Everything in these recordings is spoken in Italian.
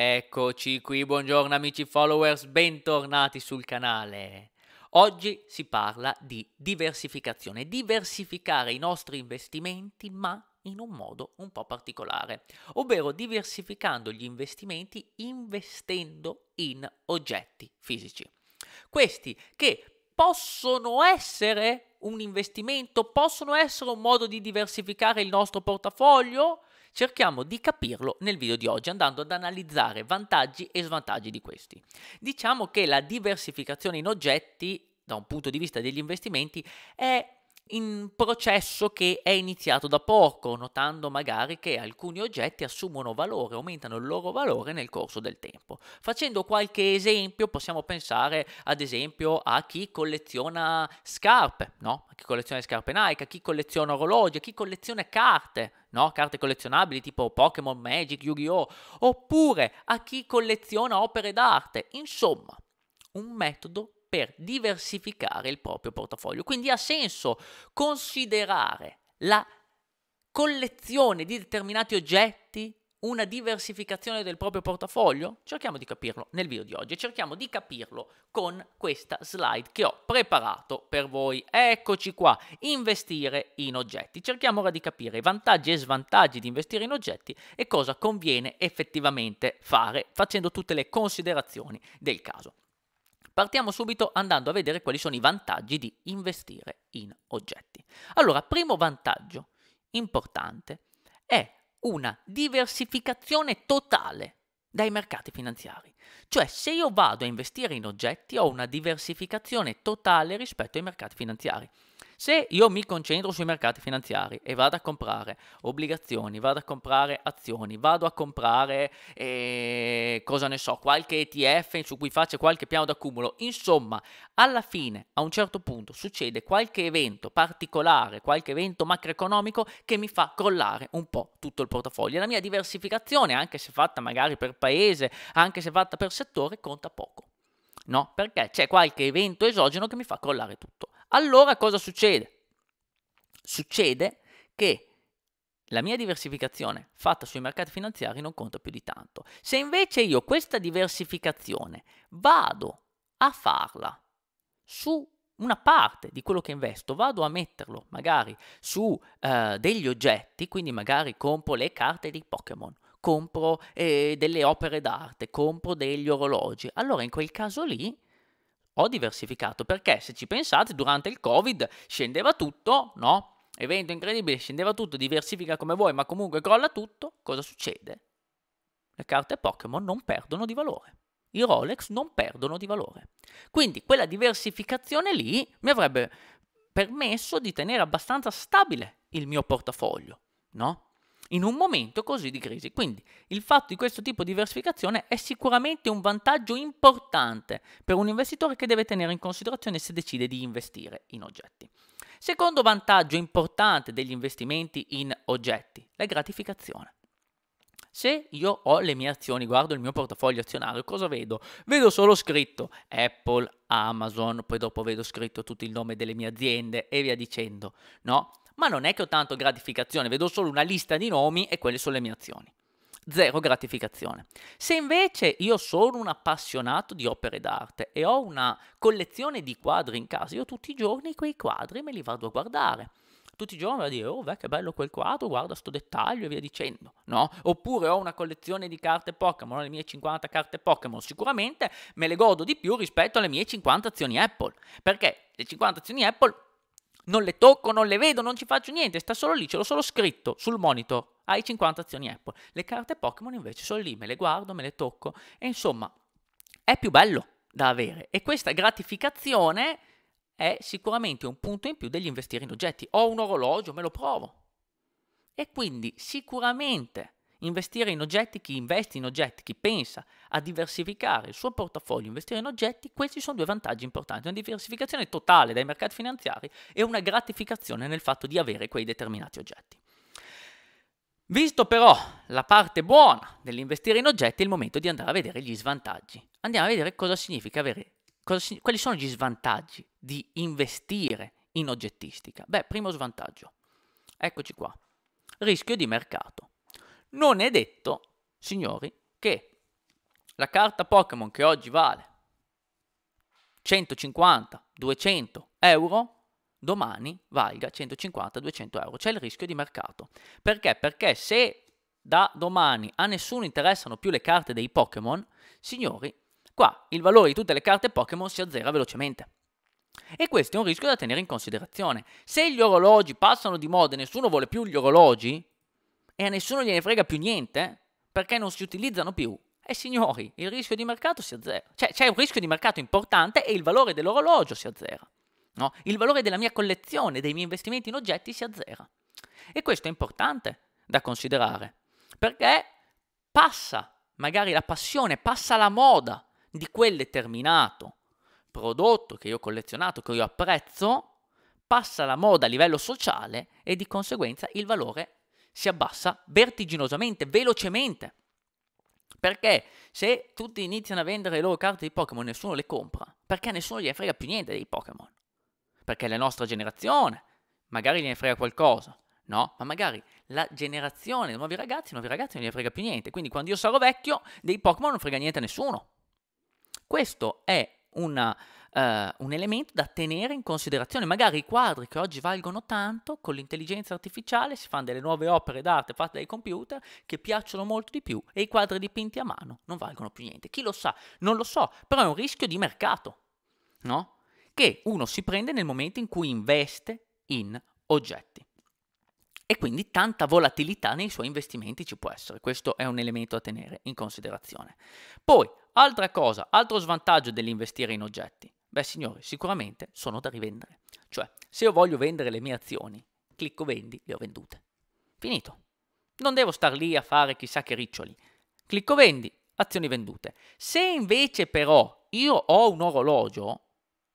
Eccoci qui, buongiorno amici followers, bentornati sul canale. Oggi si parla di diversificazione, diversificare i nostri investimenti ma in un modo un po' particolare, ovvero diversificando gli investimenti investendo in oggetti fisici. Questi che possono essere un investimento, possono essere un modo di diversificare il nostro portafoglio, Cerchiamo di capirlo nel video di oggi andando ad analizzare vantaggi e svantaggi di questi. Diciamo che la diversificazione in oggetti da un punto di vista degli investimenti è in processo che è iniziato da poco, notando magari che alcuni oggetti assumono valore, aumentano il loro valore nel corso del tempo. Facendo qualche esempio, possiamo pensare ad esempio a chi colleziona scarpe, no? A chi colleziona scarpe Nike, a chi colleziona orologi, a chi colleziona carte, no? Carte collezionabili tipo Pokémon, Magic, Yu-Gi-Oh! Oppure a chi colleziona opere d'arte. Insomma, un metodo per diversificare il proprio portafoglio. Quindi ha senso considerare la collezione di determinati oggetti una diversificazione del proprio portafoglio? Cerchiamo di capirlo nel video di oggi e cerchiamo di capirlo con questa slide che ho preparato per voi. Eccoci qua, investire in oggetti. Cerchiamo ora di capire i vantaggi e svantaggi di investire in oggetti e cosa conviene effettivamente fare facendo tutte le considerazioni del caso. Partiamo subito andando a vedere quali sono i vantaggi di investire in oggetti. Allora, primo vantaggio importante è una diversificazione totale dai mercati finanziari. Cioè, se io vado a investire in oggetti ho una diversificazione totale rispetto ai mercati finanziari. Se io mi concentro sui mercati finanziari e vado a comprare obbligazioni, vado a comprare azioni, vado a comprare, eh, cosa ne so, qualche ETF su cui faccio qualche piano d'accumulo, insomma, alla fine, a un certo punto, succede qualche evento particolare, qualche evento macroeconomico che mi fa crollare un po' tutto il portafoglio. La mia diversificazione, anche se fatta magari per paese, anche se fatta per settore, conta poco. No, perché c'è qualche evento esogeno che mi fa crollare tutto. Allora cosa succede? Succede che la mia diversificazione fatta sui mercati finanziari non conta più di tanto. Se invece io questa diversificazione vado a farla su una parte di quello che investo, vado a metterlo magari su eh, degli oggetti, quindi magari compro le carte di Pokémon, compro eh, delle opere d'arte, compro degli orologi, allora in quel caso lì ho diversificato perché se ci pensate durante il Covid scendeva tutto, no? Evento incredibile, scendeva tutto, diversifica come vuoi, ma comunque crolla tutto, cosa succede? Le carte Pokémon non perdono di valore. I Rolex non perdono di valore. Quindi quella diversificazione lì mi avrebbe permesso di tenere abbastanza stabile il mio portafoglio, no? in un momento così di crisi. Quindi il fatto di questo tipo di diversificazione è sicuramente un vantaggio importante per un investitore che deve tenere in considerazione se decide di investire in oggetti. Secondo vantaggio importante degli investimenti in oggetti, la gratificazione. Se io ho le mie azioni, guardo il mio portafoglio azionario, cosa vedo? Vedo solo scritto Apple, Amazon, poi dopo vedo scritto tutto il nome delle mie aziende e via dicendo. No, ma non è che ho tanto gratificazione, vedo solo una lista di nomi e quelle sono le mie azioni. Zero gratificazione. Se invece io sono un appassionato di opere d'arte e ho una collezione di quadri in casa, io tutti i giorni quei quadri me li vado a guardare tutti i giorni vado a dire oh beh che bello quel quadro, guarda sto dettaglio e via dicendo, no? Oppure ho una collezione di carte Pokémon, le mie 50 carte Pokémon, sicuramente me le godo di più rispetto alle mie 50 azioni Apple, perché le 50 azioni Apple non le tocco, non le vedo, non ci faccio niente, sta solo lì, ce l'ho solo scritto sul monitor hai 50 azioni Apple. Le carte Pokémon invece sono lì, me le guardo, me le tocco e insomma è più bello da avere e questa gratificazione è sicuramente un punto in più degli investire in oggetti. Ho un orologio, me lo provo. E quindi sicuramente Investire in oggetti, chi investe in oggetti, chi pensa a diversificare il suo portafoglio, investire in oggetti, questi sono due vantaggi importanti, una diversificazione totale dai mercati finanziari e una gratificazione nel fatto di avere quei determinati oggetti. Visto però la parte buona dell'investire in oggetti, è il momento di andare a vedere gli svantaggi. Andiamo a vedere cosa significa avere, cosa, quali sono gli svantaggi di investire in oggettistica. Beh, primo svantaggio, eccoci qua, rischio di mercato. Non è detto, signori, che la carta Pokémon che oggi vale 150, 200 euro, domani valga 150-200 euro. C'è il rischio di mercato. Perché? Perché se da domani a nessuno interessano più le carte dei Pokémon, signori, qua il valore di tutte le carte Pokémon si azzera velocemente. E questo è un rischio da tenere in considerazione. Se gli orologi passano di moda e nessuno vuole più gli orologi, e a nessuno gliene frega più niente eh, perché non si utilizzano più. E eh, signori, il rischio di mercato si azzera. Cioè c'è un rischio di mercato importante e il valore dell'orologio si azzera. No? Il valore della mia collezione, dei miei investimenti in oggetti si azzera. E questo è importante da considerare, perché passa magari la passione, passa la moda di quel determinato prodotto che io ho collezionato, che io apprezzo, passa la moda a livello sociale e di conseguenza il valore si abbassa vertiginosamente, velocemente. Perché se tutti iniziano a vendere le loro carte di Pokémon, nessuno le compra. Perché nessuno gliene frega più niente dei Pokémon. Perché la nostra generazione, magari gliene frega qualcosa, no? Ma magari la generazione, nuovi ragazzi, nuovi ragazzi non gliene frega più niente. Quindi quando io sarò vecchio, dei Pokémon non frega niente a nessuno. Questo è una eh, un elemento da tenere in considerazione. Magari i quadri che oggi valgono tanto, con l'intelligenza artificiale si fanno delle nuove opere d'arte fatte dai computer che piacciono molto di più e i quadri dipinti a mano non valgono più niente. Chi lo sa? Non lo so, però è un rischio di mercato, no? Che uno si prende nel momento in cui investe in oggetti e quindi tanta volatilità nei suoi investimenti ci può essere. Questo è un elemento da tenere in considerazione. Poi, altra cosa, altro svantaggio dell'investire in oggetti. Beh signori, sicuramente sono da rivendere. Cioè, se io voglio vendere le mie azioni, clicco vendi, le ho vendute. Finito. Non devo star lì a fare chissà che riccioli. Clicco vendi, azioni vendute. Se invece però io ho un orologio,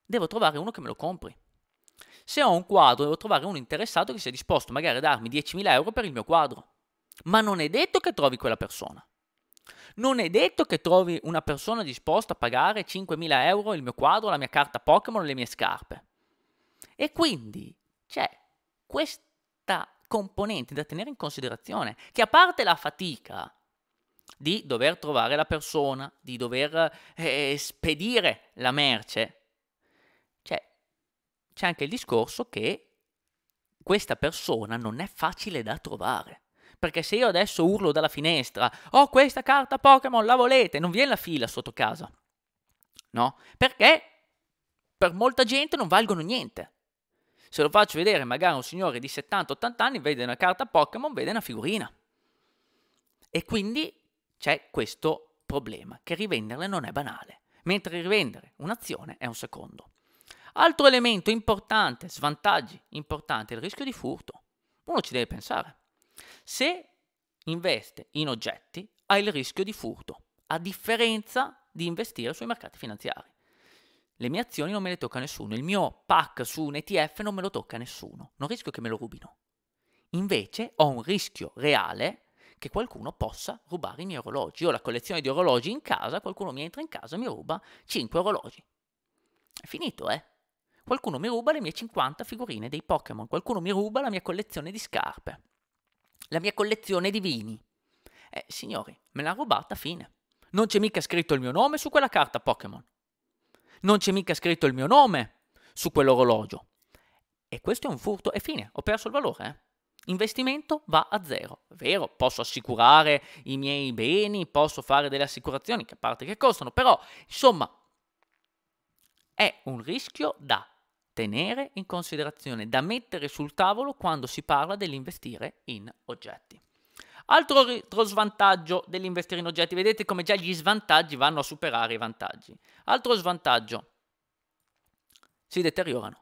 devo trovare uno che me lo compri. Se ho un quadro, devo trovare uno interessato che sia disposto magari a darmi 10.000 euro per il mio quadro. Ma non è detto che trovi quella persona. Non è detto che trovi una persona disposta a pagare 5.000 euro il mio quadro, la mia carta Pokémon le mie scarpe. E quindi c'è questa componente da tenere in considerazione, che a parte la fatica di dover trovare la persona, di dover eh, spedire la merce, c'è, c'è anche il discorso che questa persona non è facile da trovare. Perché se io adesso urlo dalla finestra, oh questa carta Pokémon la volete, non viene la fila sotto casa. No? Perché per molta gente non valgono niente. Se lo faccio vedere magari un signore di 70-80 anni, vede una carta Pokémon, vede una figurina. E quindi c'è questo problema, che rivenderle non è banale, mentre rivendere un'azione è un secondo. Altro elemento importante, svantaggi importanti, è il rischio di furto. Uno ci deve pensare. Se investe in oggetti, ha il rischio di furto, a differenza di investire sui mercati finanziari. Le mie azioni non me le tocca nessuno, il mio pack su un ETF non me lo tocca nessuno, non rischio che me lo rubino. Invece ho un rischio reale che qualcuno possa rubare i miei orologi. Ho la collezione di orologi in casa, qualcuno mi entra in casa e mi ruba 5 orologi. È finito, eh? Qualcuno mi ruba le mie 50 figurine dei Pokémon, qualcuno mi ruba la mia collezione di scarpe la mia collezione di vini. Eh, signori, me l'ha rubata, fine. Non c'è mica scritto il mio nome su quella carta Pokémon. Non c'è mica scritto il mio nome su quell'orologio. E questo è un furto e fine, ho perso il valore. Eh? Investimento va a zero. Vero, posso assicurare i miei beni, posso fare delle assicurazioni, che a parte che costano, però insomma è un rischio da tenere in considerazione, da mettere sul tavolo quando si parla dell'investire in oggetti. Altro, altro svantaggio dell'investire in oggetti, vedete come già gli svantaggi vanno a superare i vantaggi. Altro svantaggio, si deteriorano.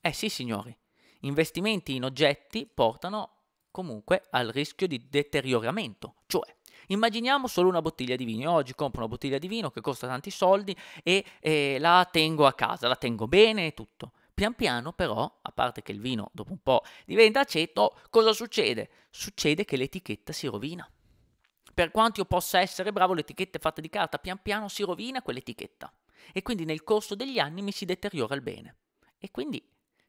Eh sì signori, investimenti in oggetti portano comunque al rischio di deterioramento, cioè Immaginiamo solo una bottiglia di vino. Io oggi compro una bottiglia di vino che costa tanti soldi e eh, la tengo a casa, la tengo bene e tutto. Pian piano però, a parte che il vino dopo un po' diventa aceto, cosa succede? Succede che l'etichetta si rovina. Per quanto io possa essere bravo, l'etichetta è fatta di carta, pian piano si rovina quell'etichetta. E quindi nel corso degli anni mi si deteriora il bene. E quindi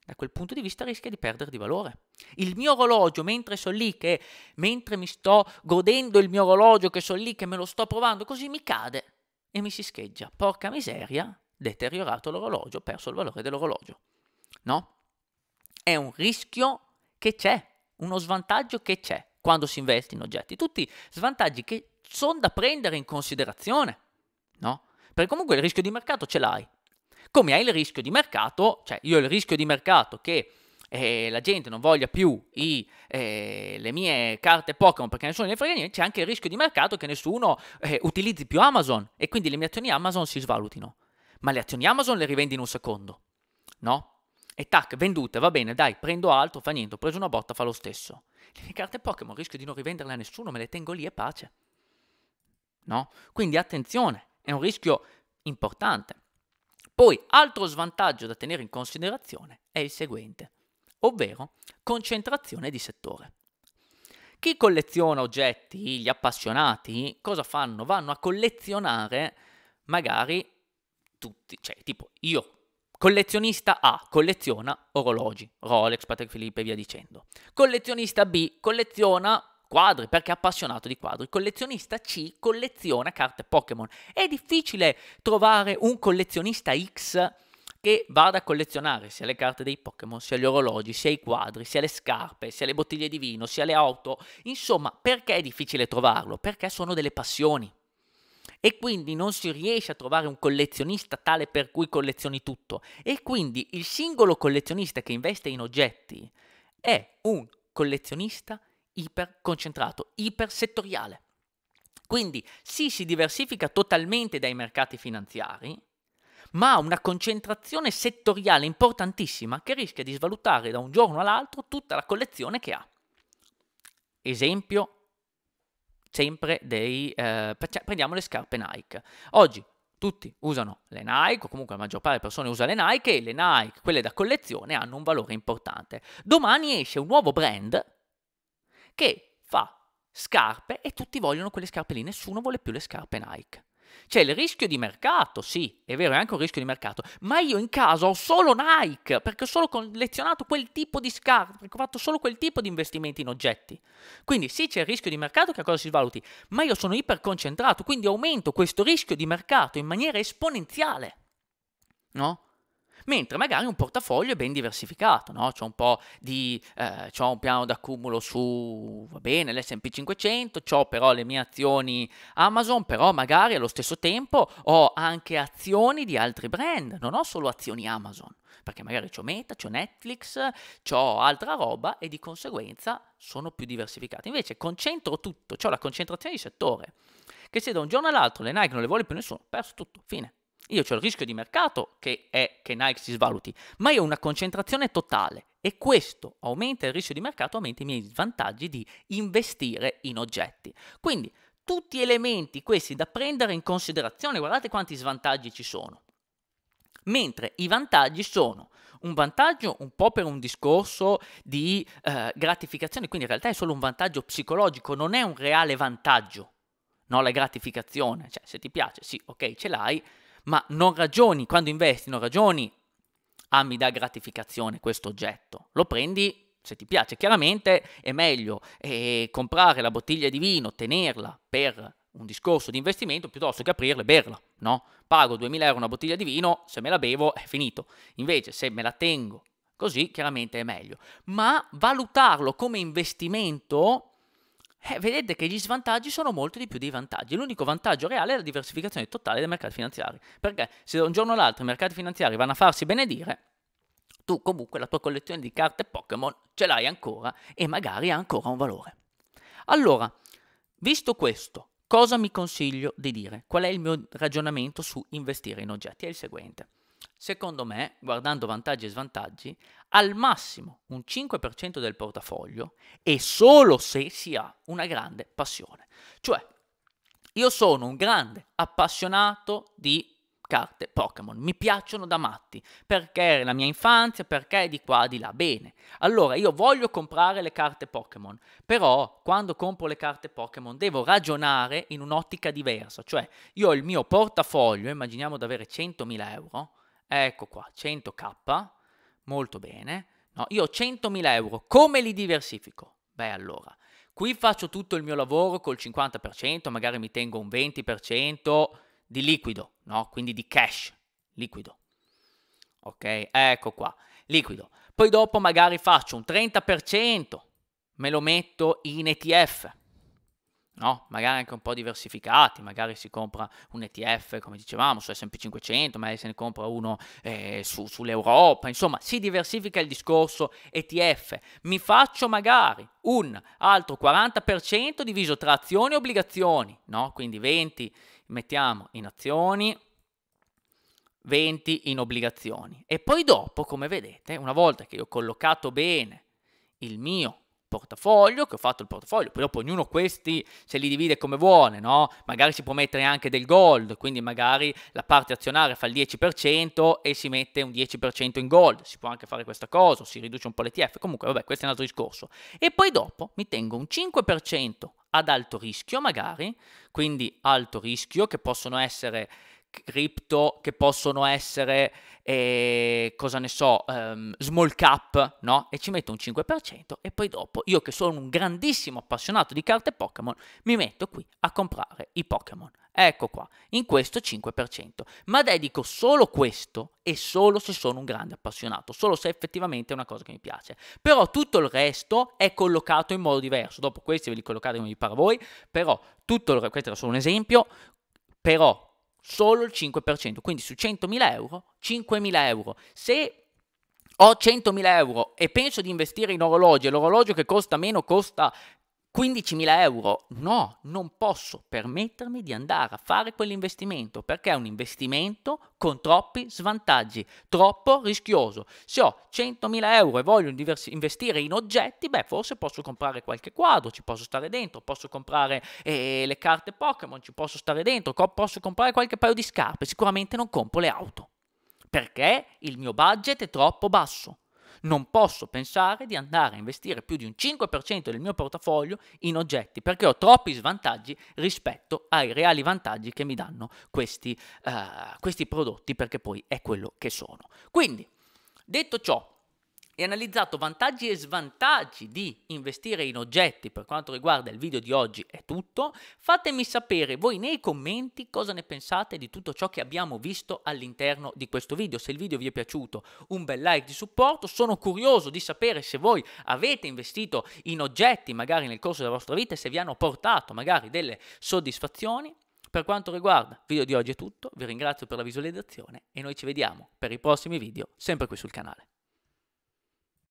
da quel punto di vista rischia di perdere di valore. Il mio orologio, mentre sono lì, che mentre mi sto godendo il mio orologio, che sono lì, che me lo sto provando, così mi cade e mi si scheggia. Porca miseria, deteriorato l'orologio, perso il valore dell'orologio. No? È un rischio che c'è, uno svantaggio che c'è quando si investe in oggetti. Tutti svantaggi che sono da prendere in considerazione. No? Perché comunque il rischio di mercato ce l'hai come hai il rischio di mercato, cioè io ho il rischio di mercato che eh, la gente non voglia più i, eh, le mie carte Pokémon perché nessuno ne frega niente, c'è anche il rischio di mercato che nessuno eh, utilizzi più Amazon e quindi le mie azioni Amazon si svalutino. Ma le azioni Amazon le rivendi in un secondo, no? E tac, vendute, va bene, dai, prendo altro, fa niente, ho preso una botta, fa lo stesso. Le mie carte Pokémon rischio di non rivenderle a nessuno, me le tengo lì e pace. No? Quindi attenzione, è un rischio importante. Poi, altro svantaggio da tenere in considerazione è il seguente, ovvero concentrazione di settore. Chi colleziona oggetti, gli appassionati, cosa fanno? Vanno a collezionare magari tutti, cioè tipo io, collezionista A, colleziona orologi, Rolex, Patek Philippe e via dicendo. Collezionista B, colleziona quadri perché è appassionato di quadri. Collezionista C colleziona carte Pokémon. È difficile trovare un collezionista X che vada a collezionare sia le carte dei Pokémon, sia gli orologi, sia i quadri, sia le scarpe, sia le bottiglie di vino, sia le auto. Insomma, perché è difficile trovarlo? Perché sono delle passioni. E quindi non si riesce a trovare un collezionista tale per cui collezioni tutto. E quindi il singolo collezionista che investe in oggetti è un collezionista iperconcentrato, ipersettoriale. Quindi sì, si diversifica totalmente dai mercati finanziari, ma ha una concentrazione settoriale importantissima che rischia di svalutare da un giorno all'altro tutta la collezione che ha. Esempio sempre dei... Eh, prendiamo le scarpe Nike. Oggi tutti usano le Nike, o comunque la maggior parte delle persone usa le Nike, e le Nike, quelle da collezione, hanno un valore importante. Domani esce un nuovo brand che fa scarpe e tutti vogliono quelle scarpe lì, nessuno vuole più le scarpe Nike. C'è il rischio di mercato, sì, è vero, è anche un rischio di mercato, ma io in casa ho solo Nike, perché ho solo collezionato quel tipo di scarpe, perché ho fatto solo quel tipo di investimenti in oggetti. Quindi sì, c'è il rischio di mercato che a cosa si svaluti, ma io sono iperconcentrato, quindi aumento questo rischio di mercato in maniera esponenziale. No? mentre magari un portafoglio è ben diversificato, no? c'ho un po' di, eh, c'ho un piano d'accumulo su, va bene, l'S&P 500, ho però le mie azioni Amazon, però magari allo stesso tempo ho anche azioni di altri brand, non ho solo azioni Amazon, perché magari ho Meta, ho Netflix, ho altra roba e di conseguenza sono più diversificate. Invece concentro tutto, ho la concentrazione di settore, che se da un giorno all'altro le Nike non le vuole più nessuno, ho perso tutto, fine io ho il rischio di mercato che è che Nike si svaluti, ma io ho una concentrazione totale e questo aumenta il rischio di mercato, aumenta i miei svantaggi di investire in oggetti. Quindi tutti elementi questi da prendere in considerazione, guardate quanti svantaggi ci sono. Mentre i vantaggi sono un vantaggio un po' per un discorso di eh, gratificazione, quindi in realtà è solo un vantaggio psicologico, non è un reale vantaggio, no? La gratificazione, cioè se ti piace, sì, ok, ce l'hai, ma non ragioni, quando investi non ragioni, ah mi dà gratificazione questo oggetto, lo prendi se ti piace, chiaramente è meglio eh, comprare la bottiglia di vino, tenerla per un discorso di investimento piuttosto che aprirla e berla, no? Pago 2000 euro una bottiglia di vino, se me la bevo è finito, invece se me la tengo così chiaramente è meglio, ma valutarlo come investimento eh, vedete che gli svantaggi sono molto di più dei vantaggi. L'unico vantaggio reale è la diversificazione totale dei mercati finanziari. Perché se da un giorno all'altro i mercati finanziari vanno a farsi benedire, tu comunque la tua collezione di carte Pokémon ce l'hai ancora e magari ha ancora un valore. Allora, visto questo, cosa mi consiglio di dire? Qual è il mio ragionamento su investire in oggetti? È il seguente. Secondo me, guardando vantaggi e svantaggi, al massimo un 5% del portafoglio e solo se si ha una grande passione. Cioè, io sono un grande appassionato di carte Pokémon, mi piacciono da matti, perché è la mia infanzia, perché è di qua, di là, bene. Allora, io voglio comprare le carte Pokémon, però quando compro le carte Pokémon devo ragionare in un'ottica diversa, cioè io ho il mio portafoglio, immaginiamo di avere 100.000 euro, Ecco qua, 100k, molto bene. No, io ho 100.000 euro, come li diversifico? Beh, allora, qui faccio tutto il mio lavoro col 50%, magari mi tengo un 20% di liquido, no? Quindi di cash, liquido. Ok, ecco qua, liquido. Poi dopo magari faccio un 30%, me lo metto in ETF no? magari anche un po' diversificati, magari si compra un ETF, come dicevamo, su SP 500, magari se ne compra uno eh, su, sull'Europa, insomma, si diversifica il discorso ETF. Mi faccio magari un altro 40% diviso tra azioni e obbligazioni, no? Quindi 20 mettiamo in azioni, 20 in obbligazioni. E poi dopo, come vedete, una volta che io ho collocato bene il mio portafoglio, che ho fatto il portafoglio, poi dopo ognuno questi se li divide come vuole, no? Magari si può mettere anche del gold, quindi magari la parte azionaria fa il 10% e si mette un 10% in gold, si può anche fare questa cosa, si riduce un po' l'ETF, comunque vabbè, questo è un altro discorso. E poi dopo mi tengo un 5% ad alto rischio magari, quindi alto rischio che possono essere cripto che possono essere, eh, cosa ne so, um, small cap, no? E ci metto un 5% e poi dopo io che sono un grandissimo appassionato di carte Pokémon mi metto qui a comprare i Pokémon. Ecco qua, in questo 5%. Ma dedico solo questo e solo se sono un grande appassionato, solo se effettivamente è una cosa che mi piace. Però tutto il resto è collocato in modo diverso. Dopo questi ve li collocate come vi pare voi, però tutto il resto, questo era solo un esempio, però solo il 5%, quindi su 100.000 euro, 5.000 euro. Se ho 100.000 euro e penso di investire in orologi, l'orologio che costa meno costa 15.000 euro, no, non posso permettermi di andare a fare quell'investimento perché è un investimento con troppi svantaggi, troppo rischioso. Se ho 100.000 euro e voglio investire in oggetti, beh, forse posso comprare qualche quadro, ci posso stare dentro, posso comprare eh, le carte Pokémon, ci posso stare dentro, posso comprare qualche paio di scarpe, sicuramente non compro le auto perché il mio budget è troppo basso non posso pensare di andare a investire più di un 5% del mio portafoglio in oggetti perché ho troppi svantaggi rispetto ai reali vantaggi che mi danno questi, uh, questi prodotti perché poi è quello che sono. Quindi, detto ciò, e analizzato vantaggi e svantaggi di investire in oggetti per quanto riguarda il video di oggi è tutto. Fatemi sapere voi nei commenti cosa ne pensate di tutto ciò che abbiamo visto all'interno di questo video. Se il video vi è piaciuto un bel like di supporto, sono curioso di sapere se voi avete investito in oggetti magari nel corso della vostra vita e se vi hanno portato magari delle soddisfazioni. Per quanto riguarda il video di oggi è tutto, vi ringrazio per la visualizzazione e noi ci vediamo per i prossimi video sempre qui sul canale.